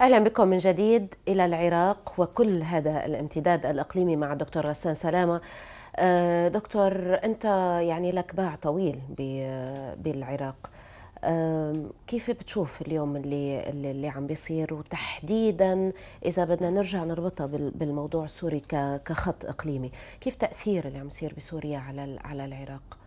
اهلا بكم من جديد الى العراق وكل هذا الامتداد الاقليمي مع الدكتور غسان سلامه آه، دكتور انت يعني لك باع طويل بالعراق كيف بتشوف اليوم اللي اللي عم بيصير وتحديدا اذا بدنا نرجع نربطها بالموضوع السوري كخط اقليمي كيف تاثير اللي عم يصير بسوريا على على العراق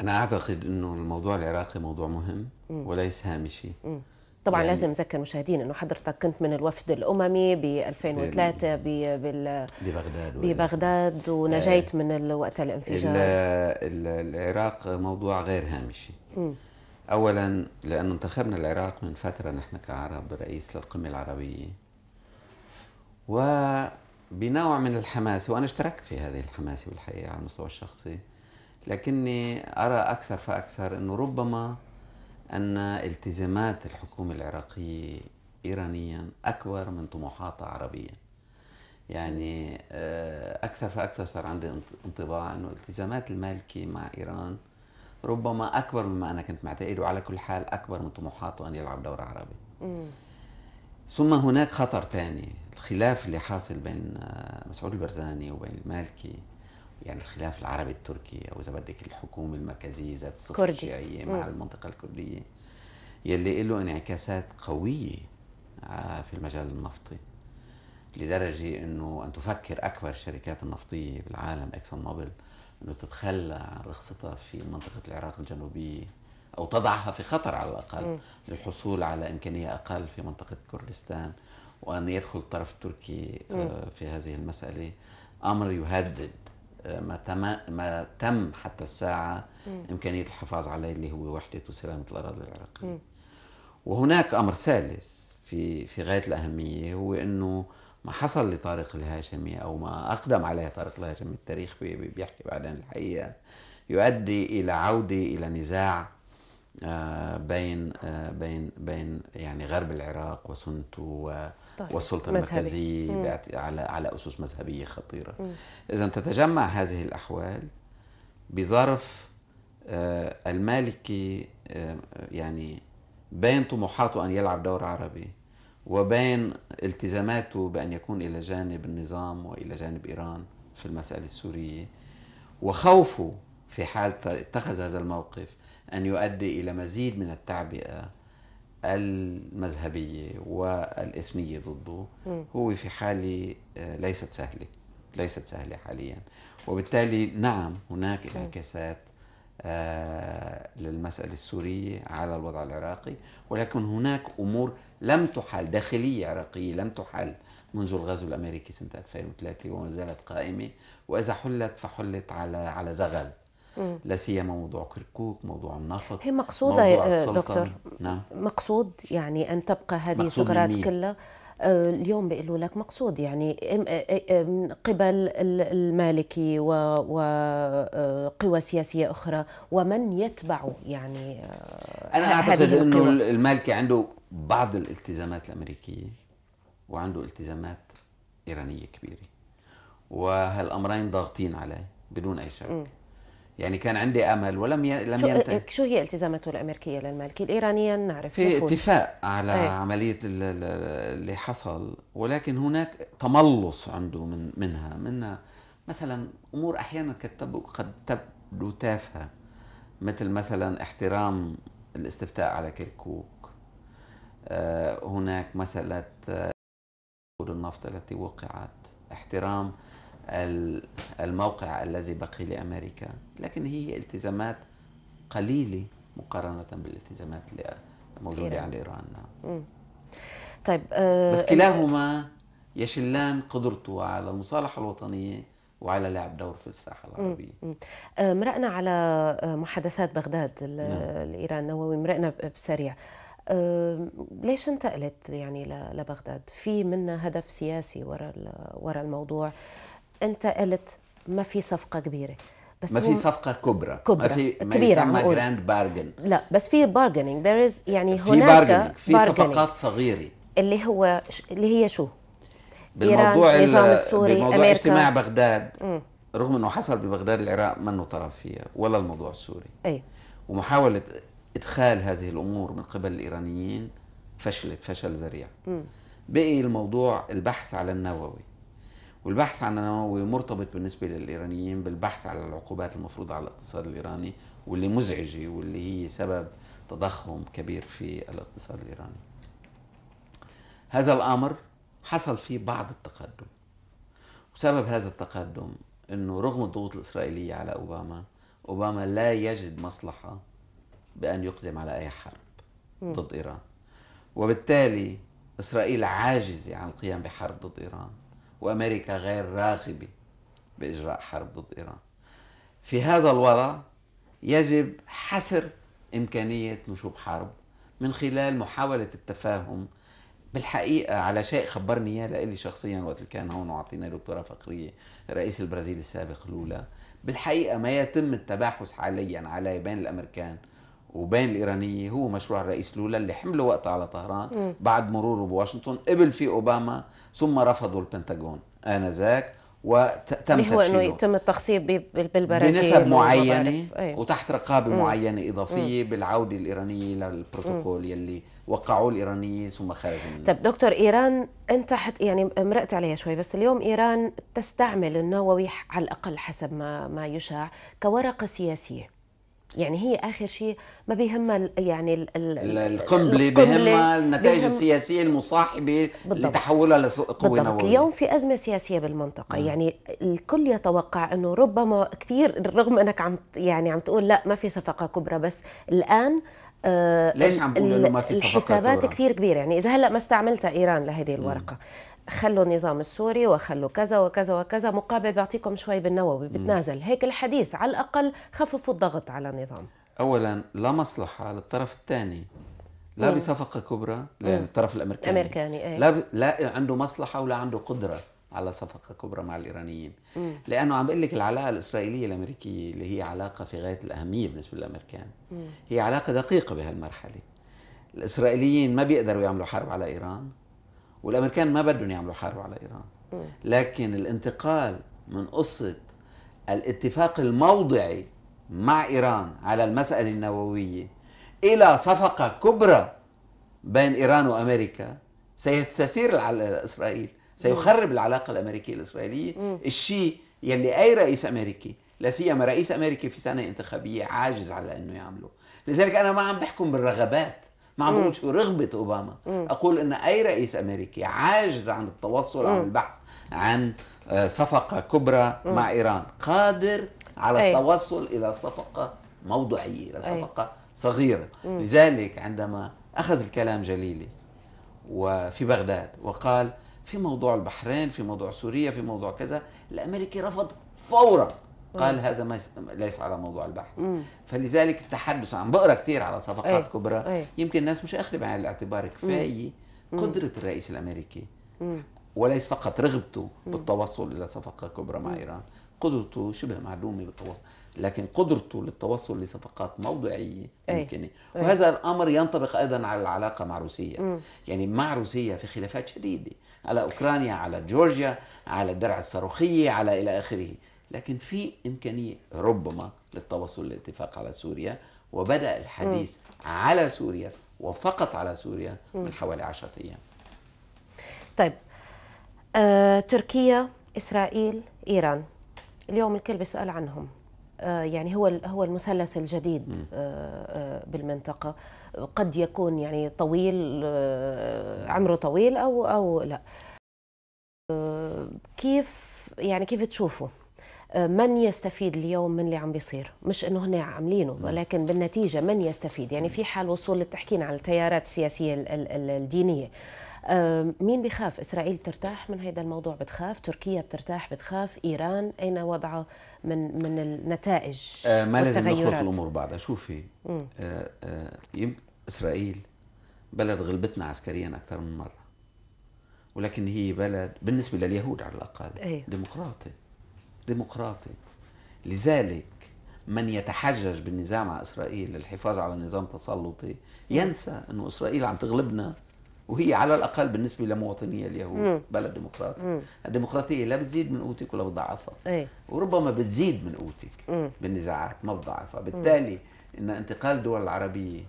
انا اعتقد انه الموضوع العراقي موضوع مهم وليس هامشي م. طبعا يعني لازم نذكر المشاهدين انه حضرتك كنت من الوفد الاممي ب 2003 ب بال ببغداد ببغداد آه، ونجيت آه من وقت الانفجار العراق موضوع غير هامشي م. اولا لانه انتخبنا العراق من فتره نحن كعرب رئيس للقمه العربيه وبنوع من الحماس وانا اشتركت في هذه الحماسه بالحقيقه على المستوى الشخصي لكني ارى اكثر فاكثر انه ربما أن التزامات الحكومة العراقية إيرانيا أكبر من طموحاتها عربيا يعني آه، أكثر فأكثر صار عندي انطباع أنه التزامات المالكي مع إيران ربما أكبر مما أنا كنت معتقد وعلى كل حال أكبر من طموحاته أن يلعب دور عربي ثم هناك خطر ثاني الخلاف اللي حاصل بين آه، مسعود البرزاني وبين المالكي يعني الخلاف العربي التركي او اذا بدك الحكومه المركزيه ذات الصفه الشيعيه مع المنطقه الكرديه يلي له انعكاسات قويه آه، في المجال النفطي لدرجه انه ان تفكر اكبر الشركات النفطيه بالعالم اكسون موبل انه تتخلى عن رخصتها في منطقه العراق الجنوبيه او تضعها في خطر على الاقل م. للحصول على امكانيه اقل في منطقه كردستان وان يدخل الطرف التركي آه، م. في هذه المساله امر يهدد آه، ما تم ما تم حتى الساعه مم. امكانيه الحفاظ عليه اللي هو وحده وسلامه الاراضي العراقيه. مم. وهناك امر ثالث في في غايه الاهميه هو انه ما حصل لطارق الهاشمي او ما اقدم عليه طارق الهاشمي التاريخ بيحكي بعدين الحقيقه يؤدي الى عوده الى نزاع آه، بين آه، بين بين يعني غرب العراق وسنته طيب. والسلطه المركزيه على على اسس مذهبيه خطيره اذا تتجمع هذه الاحوال بظرف آه، المالكي يعني بين طموحاته ان يلعب دور عربي وبين التزاماته بان يكون الى جانب النظام والى جانب ايران في المساله السوريه وخوفه في حال اتخذ هذا الموقف أن يؤدي إلى مزيد من التعبئة آه، المذهبية والإثنية ضده هو في حالة آه، ليست سهلة ليست سهلة حاليا وبالتالي نعم هناك انعكاسات آه، للمسألة السورية على الوضع العراقي ولكن هناك أمور لم تحل داخلية عراقية لم تحل منذ الغزو الأمريكي سنة 2003 وما زالت قائمة وإذا حلت فحلت على على زغل لا سيما موضوع كركوك موضوع النفط هي مقصوده يا دكتور نعم. مقصود يعني ان تبقى هذه الثغرات كلها آه، اليوم بيقولوا لك مقصود يعني آه، آه، من قبل المالكي وقوى سياسيه اخرى ومن يتبع يعني انا اعتقد انه المالكي عنده بعض الالتزامات الامريكيه وعنده التزامات ايرانيه كبيره وهالامرين ضاغطين عليه بدون اي شك يعني كان عندي امل ولم ي... لم ينتهي إيه، شو هي التزاماته الامريكيه للمالكي الايرانيه نعرف في نفوذ. اتفاق على أي. عمليه اللي حصل ولكن هناك تملص عنده من منها منها مثلا امور احيانا قد تبدو تافهه مثل مثلا احترام الاستفتاء على كركوك آه، هناك مساله آه، النفط التي وقعت احترام الموقع الذي بقي لأمريكا لكن هي التزامات قليلة مقارنة بالالتزامات الموجودة على إيران نعم. طيب آه بس كلاهما يشلان قدرته على المصالحة الوطنية وعلى لعب دور في الساحه العربيه. آه مرقنا على آه، محادثات بغداد نعم. الايران النووي مرقنا بسريع. آه، ليش انتقلت يعني لبغداد؟ في منا هدف سياسي وراء وراء الموضوع انت قلت ما في صفقه كبيره بس ما في صفقة كبرى كبرى ما في ما كبيرة يسمى جراند بارجن لا بس في بارجنينج ذير از يعني هناك في صفقات صغيرة اللي هو اللي هي شو؟ بالموضوع النظام السوري بموضوع أمريكا. اجتماع بغداد رغم انه حصل ببغداد العراق منه طرف فيها ولا الموضوع السوري اي ومحاولة ادخال هذه الامور من قبل الايرانيين فشلت فشل ذريع بقي الموضوع البحث على النووي والبحث عن النووي مرتبط بالنسبه للايرانيين بالبحث على العقوبات المفروضه على الاقتصاد الايراني واللي مزعجه واللي هي سبب تضخم كبير في الاقتصاد الايراني. هذا الامر حصل فيه بعض التقدم. وسبب هذا التقدم انه رغم الضغوط الاسرائيليه على اوباما، اوباما لا يجد مصلحه بان يقدم على اي حرب ضد ايران. وبالتالي اسرائيل عاجزه عن القيام بحرب ضد ايران. وأمريكا غير راغبة بإجراء حرب ضد إيران في هذا الوضع يجب حسر إمكانية نشوب حرب من خلال محاولة التفاهم بالحقيقة على شيء خبرني إياه لإلي شخصيا وقت كان هون وعطينا دكتورة فقرية رئيس البرازيل السابق لولا بالحقيقة ما يتم التباحث حاليا عليه بين الأمريكان وبين الإيرانية هو مشروع الرئيس لولا اللي حمله وقتها على طهران م. بعد مروره بواشنطن قبل فيه أوباما ثم رفضه البنتاغون آنذاك وتم اللي هو انه يتم التخصيب بالبرازيل بنسب معينه أيوه. وتحت رقابه مم. معينه اضافيه مم. بالعوده الايرانيه للبروتوكول مم. يلي وقعوه الايرانيه ثم خرجوا منه طب دكتور ايران انت حت يعني مرقت عليها شوي بس اليوم ايران تستعمل النووي على الاقل حسب ما ما يشاع كورقه سياسيه يعني هي اخر شيء ما بيهمها يعني ال ال القنبله بيهمها النتائج بيهم السياسيه المصاحبه لتحولها لسوء قوه بالضبط. نوويه اليوم في ازمه سياسيه بالمنطقه م. يعني الكل يتوقع انه ربما كثير رغم انك عم يعني عم تقول لا ما في صفقه كبرى بس الان آه، ليش عم بقول انه ما في صفقات الحسابات كثير كبيره يعني اذا هلا ما استعملتها ايران لهذه الورقه خلوا النظام السوري وخلوا كذا وكذا وكذا مقابل بعطيكم شوي بالنووي بتنازل هيك الحديث على الاقل خففوا الضغط على النظام اولا لا مصلحه للطرف الثاني لا مم. نعم. بصفقه كبرى للطرف الامريكاني, الأمريكاني أيه. لا ب... لا عنده مصلحه ولا عنده قدره على صفقة كبرى مع الإيرانيين مم. لأنه عم بقول لك العلاقة الإسرائيلية الأمريكية اللي هي علاقة في غاية الأهمية بالنسبة للأمريكان مم. هي علاقة دقيقة بهالمرحلة الإسرائيليين ما بيقدروا يعملوا حرب على إيران والأمريكان ما بدهم يعملوا حرب على إيران مم. لكن الانتقال من قصة الاتفاق الموضعي مع إيران على المسألة النووية إلى صفقة كبرى بين إيران وأمريكا سيستثير على إسرائيل سيخرب العلاقه الامريكيه الاسرائيليه الشيء يلي اي رئيس امريكي لا سيما رئيس امريكي في سنه انتخابيه عاجز على انه يعمله لذلك انا ما عم بحكم بالرغبات ما عم بقول شو رغبه اوباما مم. اقول ان اي رئيس امريكي عاجز عن التوصل مم. عن البحث عن آه، صفقه كبرى مم. مع ايران قادر على أي. التوصل الى صفقه موضوعيه الى صفقه أي. صغيره مم. لذلك عندما اخذ الكلام جليلي وفي بغداد وقال في موضوع البحرين في موضوع سوريا في موضوع كذا الامريكي رفض فورا قال مم. هذا ما ليس على موضوع البحث مم. فلذلك التحدث عن بقرا كثير على صفقات أي. كبرى أي. يمكن الناس مش اخذه بعين الاعتبار كفايه مم. قدره الرئيس الامريكي مم. وليس فقط رغبته بالتوصل الى صفقه كبرى مع ايران قدرته شبه معدومه بالتواصل لكن قدرته للتوصل لصفقات موضعيه إيه، ممكنه أي. وهذا الامر ينطبق ايضا على العلاقه مع روسيا م. يعني مع روسيا في خلافات شديده على اوكرانيا على جورجيا على الدرع الصاروخيه على الى اخره لكن في امكانيه ربما للتوصل لاتفاق على سوريا وبدا الحديث م. على سوريا وفقط على سوريا م. من حوالي 10 ايام طيب آه، تركيا اسرائيل ايران اليوم الكل بيسال عنهم آه، يعني هو هو المثلث الجديد آه، آه، بالمنطقه قد يكون يعني طويل عمره طويل او او لا كيف يعني كيف تشوفه من يستفيد اليوم من اللي عم بيصير مش انه هن عاملينه ولكن بالنتيجه من يستفيد يعني في حال وصول تحكينا عن التيارات السياسيه الدينيه مين بخاف إسرائيل بترتاح من هذا الموضوع بتخاف تركيا بترتاح بتخاف إيران أين وضعها من من النتائج آه، ما لازم نخلط الأمور بعضها شوفي آه، آه، يم إسرائيل بلد غلبتنا عسكريا أكثر من مرة ولكن هي بلد بالنسبة لليهود على الأقل إيه. ديمقراطي ديمقراطي لذلك من يتحجج بالنزاع مع إسرائيل للحفاظ على نظام تسلطي ينسى انه إسرائيل عم تغلبنا وهي على الاقل بالنسبه لمواطني اليهود بلد ديمقراطي الديمقراطيه لا بتزيد من قوتك ولا بتضعفها ايه؟ وربما بتزيد من قوتك بالنزاعات ما بتضعفها بالتالي ان انتقال الدول العربيه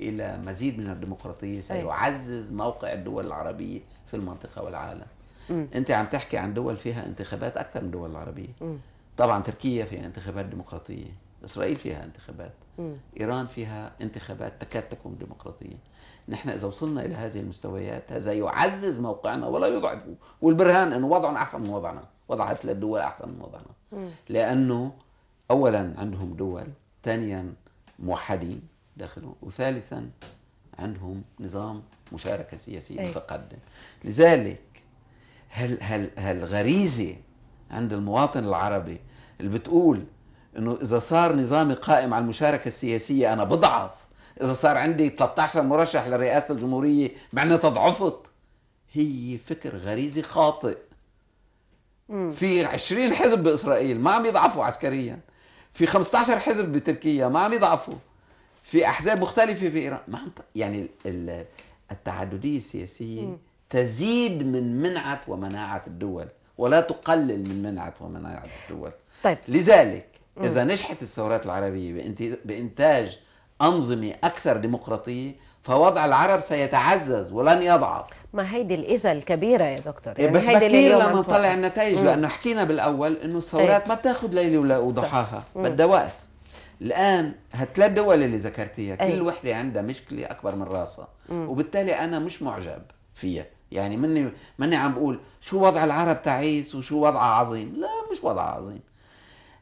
الى مزيد من الديمقراطيه إيه. سيعزز موقع الدول العربيه في المنطقه والعالم مم. انت عم تحكي عن دول فيها انتخابات اكثر من الدول العربيه مم. طبعا تركيا فيها انتخابات ديمقراطيه اسرائيل فيها انتخابات مم. ايران فيها انتخابات تكاد تكون ديمقراطيه نحن إذا وصلنا إلى هذه المستويات هذا يعزز موقعنا ولا يضعفه والبرهان أنه وضعنا أحسن من وضعنا وضع ثلاث دول أحسن من وضعنا لأنه أولا عندهم دول ثانيا موحدين داخلهم وثالثا عندهم نظام مشاركة سياسية متقدم لذلك هل هل هالغريزة عند المواطن العربي اللي بتقول انه اذا صار نظامي قائم على المشاركة السياسية انا بضعف اذا صار عندي 13 مرشح لرئاسه الجمهوريه معناتها ضعفت هي فكر غريزي خاطئ مم. في 20 حزب باسرائيل ما عم يضعفوا عسكريا في 15 حزب بتركيا ما عم يضعفوا في احزاب مختلفه في ايران ما عم يعني التعدديه السياسيه م. تزيد من منعه ومناعه الدول ولا تقلل من منعه ومناعه الدول طيب. لذلك اذا نجحت الثورات العربيه بإنتاج أنظمة أكثر ديمقراطية فوضع العرب سيتعزز ولن يضعف ما هيدي الإذى الكبيرة يا دكتور يعني إيه، بس بكير لما نطلع النتائج لأنه حكينا بالأول أنه الثورات إيه. ما بتاخذ ليلة وضحاها بدها وقت الآن هالثلاث دول اللي ذكرتيها كل أي. وحدة عندها مشكلة أكبر من راسها وبالتالي أنا مش معجب فيها يعني مني مني عم بقول شو وضع العرب تعيس وشو وضعها عظيم لا مش وضعها عظيم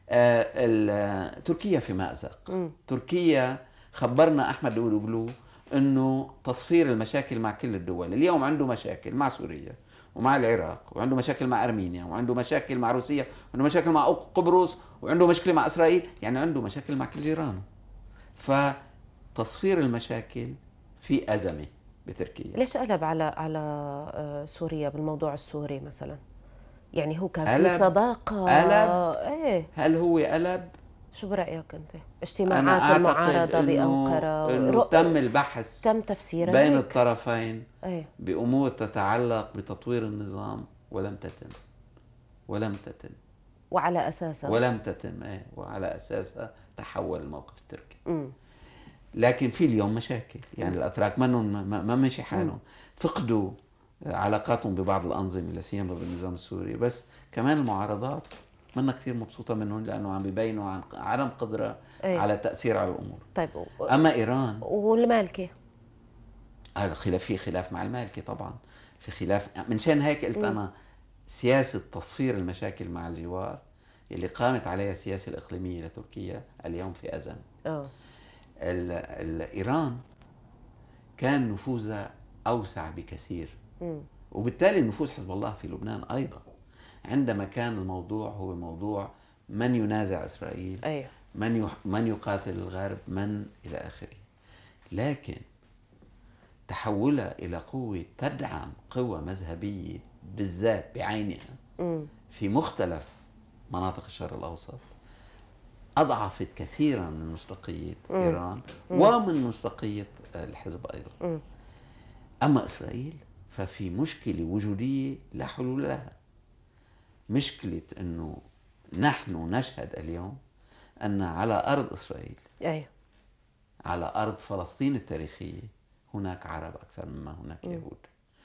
آه تركيا في مأزق تركيا خبرنا أحمد داوود أنه تصفير المشاكل مع كل الدول اليوم عنده مشاكل مع سوريا ومع العراق وعنده مشاكل مع ارمينيا وعنده مشاكل مع روسيا وعنده مشاكل مع قبرص وعنده مشكله مع اسرائيل يعني عنده مشاكل مع كل جيرانه فتصفير المشاكل في ازمه بتركيا ليش قلب على على آه، سوريا بالموضوع السوري مثلا يعني هو كان في صداقه قلب ايه هل هو قلب شو برايك انت اجتماعات المعارضه بانقره انه, إنه تم البحث تم تفسيرها بين هيك. الطرفين ايه؟ بامور تتعلق بتطوير النظام ولم تتم ولم تتم وعلى اساسها ولم تتم ايه وعلى اساسها تحول الموقف التركي م. لكن في اليوم مشاكل يعني الاتراك منهم ما مشي حالهم فقدوا علاقاتهم ببعض الانظمه لا سيما بالنظام السوري بس كمان المعارضات منا كثير مبسوطه منهم لانه عم بيبينوا عن عدم قدره أيه. على تاثير على الامور طيب و... اما ايران والمالكي الخلاف في خلاف مع المالكي طبعا في خلاف من شان هيك قلت م. انا سياسه تصفير المشاكل مع الجوار اللي قامت عليها السياسه الاقليميه لتركيا اليوم في ازمه اه ايران كان نفوذها اوسع بكثير م. وبالتالي نفوذ حزب الله في لبنان ايضا عندما كان الموضوع هو موضوع من ينازع اسرائيل أيوه. من يح... من يقاتل الغرب من الى اخره لكن تحولها الى قوه تدعم قوى مذهبيه بالذات بعينها في مختلف مناطق الشرق الاوسط اضعفت كثيرا من مصداقيه ايران ومن مصداقيه الحزب ايضا اما اسرائيل ففي مشكله وجوديه لا حلول لها مشكله انه نحن نشهد اليوم ان على ارض اسرائيل ايوه على ارض فلسطين التاريخيه هناك عرب اكثر مما هناك م. يهود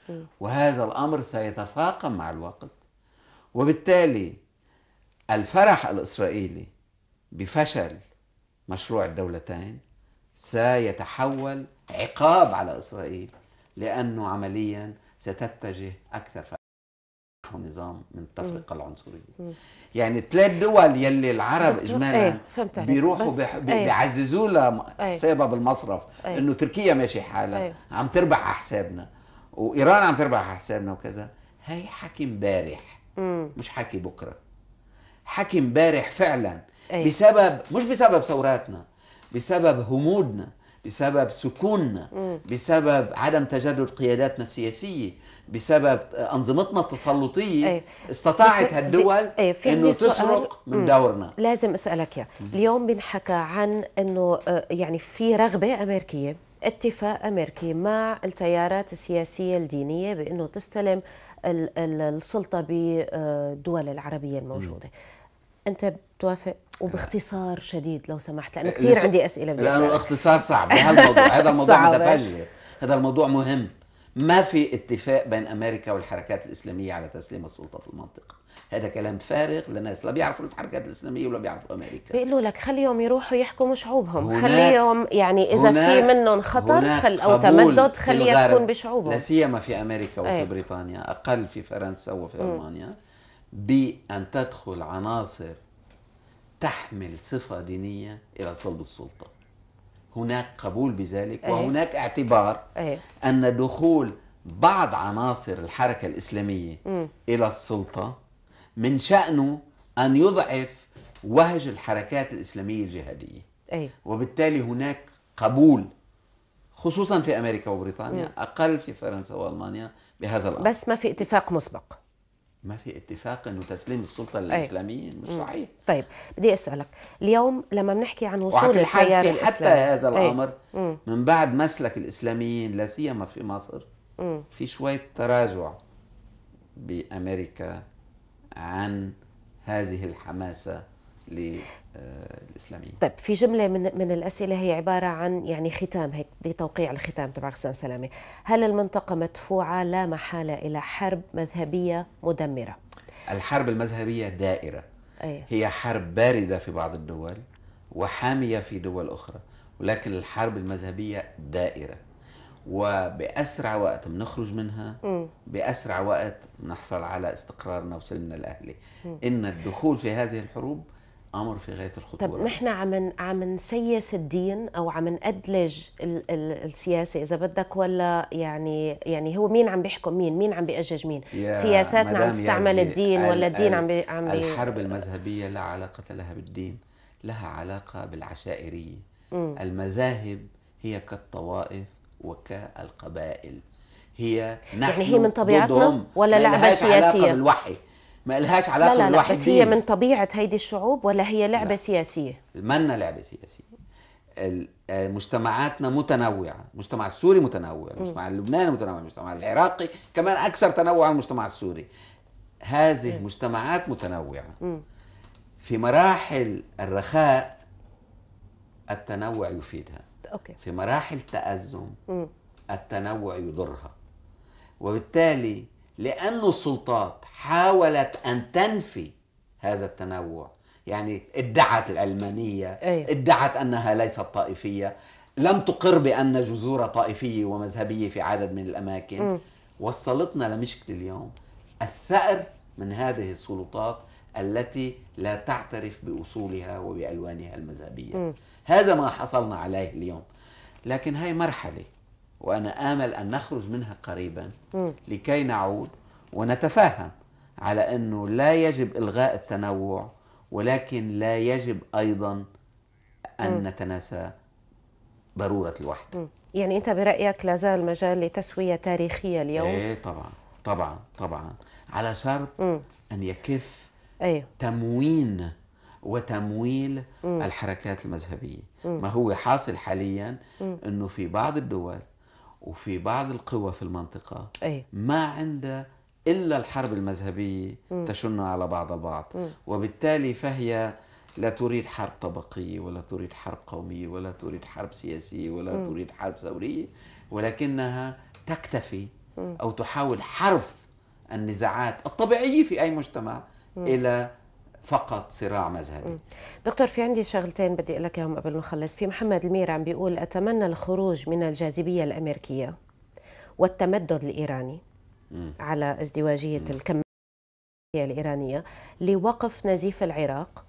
م. وهذا الامر سيتفاقم مع الوقت وبالتالي الفرح الاسرائيلي بفشل مشروع الدولتين سيتحول عقاب على اسرائيل لانه عمليا ستتجه اكثر ينجحوا نظام من مم. العنصرية يعني ثلاث دول يلي العرب اجمالا ايه بيروحوا بح... ايه بيعززوا لها إيه. حسابها بالمصرف ايه انه تركيا ماشي حالها ايه عم تربح على حسابنا وايران عم تربح على حسابنا وكذا هي حكي امبارح مش حكي بكره حكي امبارح فعلا أي. بسبب مش بسبب ثوراتنا بسبب همودنا بسبب سكوننا بسبب عدم تجدد قياداتنا السياسيه بسبب انظمتنا التسلطيه أي. استطاعت هالدول أي. انه تسرق من دورنا لازم اسالك يا اليوم بنحكى عن انه آه، يعني في رغبه امريكيه اتفاق امريكي مع التيارات السياسيه الدينيه بانه تستلم السلطه بالدول آه، العربيه الموجوده مم. انت بتوافق وباختصار شديد لو سمحت لانه آه، كثير عندي اسئله بدي لانه الاختصار صعب بهالموضوع هذا الموضوع متفجر هذا الموضوع مهم ما في اتفاق بين امريكا والحركات الاسلاميه على تسليم السلطه في المنطقه هذا كلام فارغ للناس لا بيعرفوا الحركات الاسلاميه ولا بيعرفوا امريكا بيقولوا لك خليهم يروحوا يحكموا شعوبهم خليهم يعني اذا في منهم خطر خل او تمدد خليه يكون بشعوبهم لا سيما في امريكا وفي أيه. بريطانيا اقل في فرنسا وفي المانيا بأن تدخل عناصر تحمل صفة دينية إلى صلب السلطة هناك قبول بذلك إيه. وهناك اعتبار إيه. أن دخول بعض عناصر الحركة الإسلامية إلى السلطة من شأنه أن يضعف وهج الحركات الإسلامية الجهادية أي. وبالتالي هناك قبول خصوصا في أمريكا وبريطانيا أقل في فرنسا وألمانيا بهذا الأمر بس ما في اتفاق مسبق ما في اتفاق انه تسليم السلطه للاسلاميين طيب. مش صحيح طيب بدي اسالك اليوم لما بنحكي عن وصول التيار الاسلامي حتى هذا إيه. الامر من بعد مسلك الاسلاميين لا سيما في مصر مم. في شويه تراجع بامريكا عن هذه الحماسه للاسلاميين آه، طيب في جمله من من الاسئله هي عباره عن يعني ختام هيك بدي توقيع الختام تبع غسان سلامه هل المنطقه مدفوعه لا محاله الى حرب مذهبيه مدمره الحرب المذهبيه دائره أيه. هي حرب بارده في بعض الدول وحاميه في دول اخرى ولكن الحرب المذهبيه دائره وباسرع وقت بنخرج منها باسرع وقت بنحصل على استقرارنا وسلمنا الاهلي ان الدخول في هذه الحروب امر في غايه الخطوره طب نحن عم عم نسيس الدين او عم نأدلج ال ال السياسه اذا بدك ولا يعني يعني هو مين عم بيحكم مين مين عم بيأجج مين سياساتنا عم تستعمل الدين ولا الدين عم عم بي الحرب المذهبيه لا علاقه لها بالدين لها علاقه بالعشائريه م. المذاهب هي كالطوائف وكالقبائل هي نحن يعني هي من طبيعتنا ولا لعبه سياسيه علاقة بالوحي ما لهاش علاقه لا لا, لا بس هي من طبيعه هيدي الشعوب ولا هي لعبه لا. سياسيه؟ منا لعبه سياسيه آه، مجتمعاتنا متنوعة المجتمع السوري متنوع المجتمع اللبناني متنوع المجتمع العراقي كمان أكثر تنوعا المجتمع السوري هذه م. مجتمعات متنوعة م. في مراحل الرخاء التنوع يفيدها أوكي. في مراحل تأزم م. التنوع يضرها وبالتالي لأن السلطات حاولت أن تنفي هذا التنوع يعني ادعت العلمانية أي. أيوة. ادعت أنها ليست طائفية لم تقر بأن جذور طائفية ومذهبية في عدد من الأماكن م. وصلتنا لمشكلة اليوم الثأر من هذه السلطات التي لا تعترف بأصولها وبألوانها المذهبية م. هذا ما حصلنا عليه اليوم لكن هاي مرحلة وأنا آمل أن نخرج منها قريبا لكي نعود ونتفاهم على أنه لا يجب إلغاء التنوع ولكن لا يجب أيضا أن نتناسى ضرورة الوحدة يعني أنت برأيك لا زال مجال لتسوية تاريخية اليوم؟ إيه طبعا طبعا طبعا على شرط م. أن يكف أيوه. تموين وتمويل م. الحركات المذهبيه م. ما هو حاصل حاليا انه في بعض الدول وفي بعض القوى في المنطقة أي. ما عندها إلا الحرب المذهبية تشن على بعض البعض م. وبالتالي فهي لا تريد حرب طبقية ولا تريد حرب قومية ولا تريد حرب سياسية ولا م. تريد حرب ثورية ولكنها تكتفي م. أو تحاول حرف النزاعات الطبيعية في أي مجتمع م. إلى فقط صراع مذهبي دكتور في عندي شغلتين بدي اقول لك اياهم قبل ما اخلص في محمد المير عم بيقول اتمنى الخروج من الجاذبيه الامريكيه والتمدد الايراني م. على ازدواجيه م. الكم الإيرانية لوقف نزيف العراق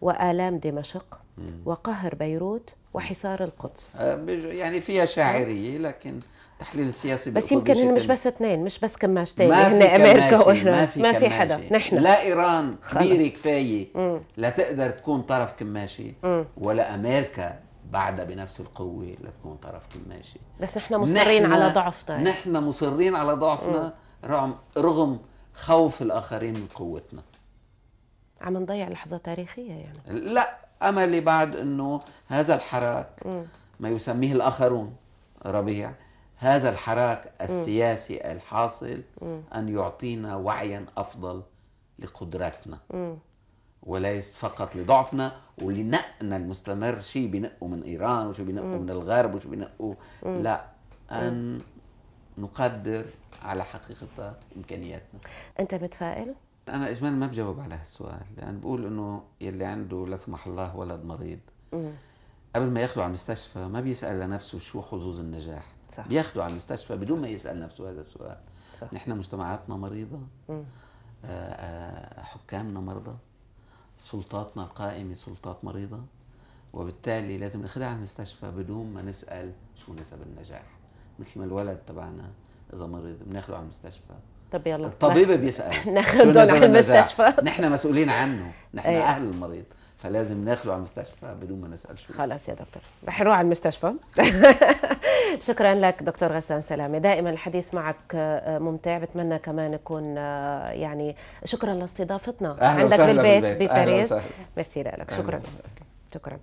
وآلام دمشق وقهر بيروت وحصار القدس أه، يعني فيها شاعرية لكن التحليل السياسي بس يمكن هن مش بس اثنين مش بس كماشتين ما هن امريكا وايران ما في, ما في حدا نحن لا ايران كبيره كفايه لا تقدر تكون طرف كماشي ولا امريكا بعدها بنفس القوه لتكون طرف كماشي بس نحن مصرين نحن على ضعفنا طيب. نحن مصرين على ضعفنا رغم رغم خوف الاخرين من قوتنا عم نضيع لحظه تاريخيه يعني لا املي بعد انه هذا الحراك مم. ما يسميه الاخرون ربيع هذا الحراك السياسي الحاصل أن يعطينا وعيا أفضل لقدراتنا وليس فقط لضعفنا ولنقنا المستمر شيء بنقوا من إيران وشو بنقوا من الغرب وشو بنقوا لا أن نقدر على حقيقتها إمكانياتنا أنت متفائل؟ أنا إجمالا ما بجاوب على هالسؤال لأن بقول إنه يلي عنده لا سمح الله ولد مريض قبل ما يخلو على المستشفى ما بيسال لنفسه شو حظوظ النجاح صح. على المستشفى بدون صح. ما يسال نفسه هذا السؤال صح. نحن مجتمعاتنا مريضه آآ آآ آه، آه، حكامنا مرضى سلطاتنا القائمه سلطات مريضه وبالتالي لازم ناخدها على المستشفى بدون ما نسال شو نسب النجاح مثل ما الولد تبعنا اذا مريض بناخده على المستشفى طب يلا الطبيب بيسال ناخده على المستشفى نحن مسؤولين عنه نحن أيوة. اهل المريض فلازم ناخده على المستشفى بدون ما نسالش خلاص يا دكتور رح نروح على المستشفى شكرا لك دكتور غسان سلامه دائما الحديث معك آه، ممتع بتمنى كمان يكون آه، يعني شكرا لاستضافتنا عندك بالبيت بباريس ميرسي لك شكرا شكرا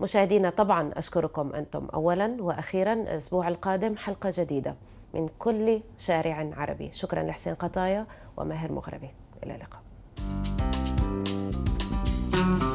مشاهدينا طبعا أشكركم أنتم أولا وأخيرا الأسبوع القادم حلقة جديدة من كل شارع عربي شكرا لحسين قطايا وماهر مغربي إلى اللقاء thank you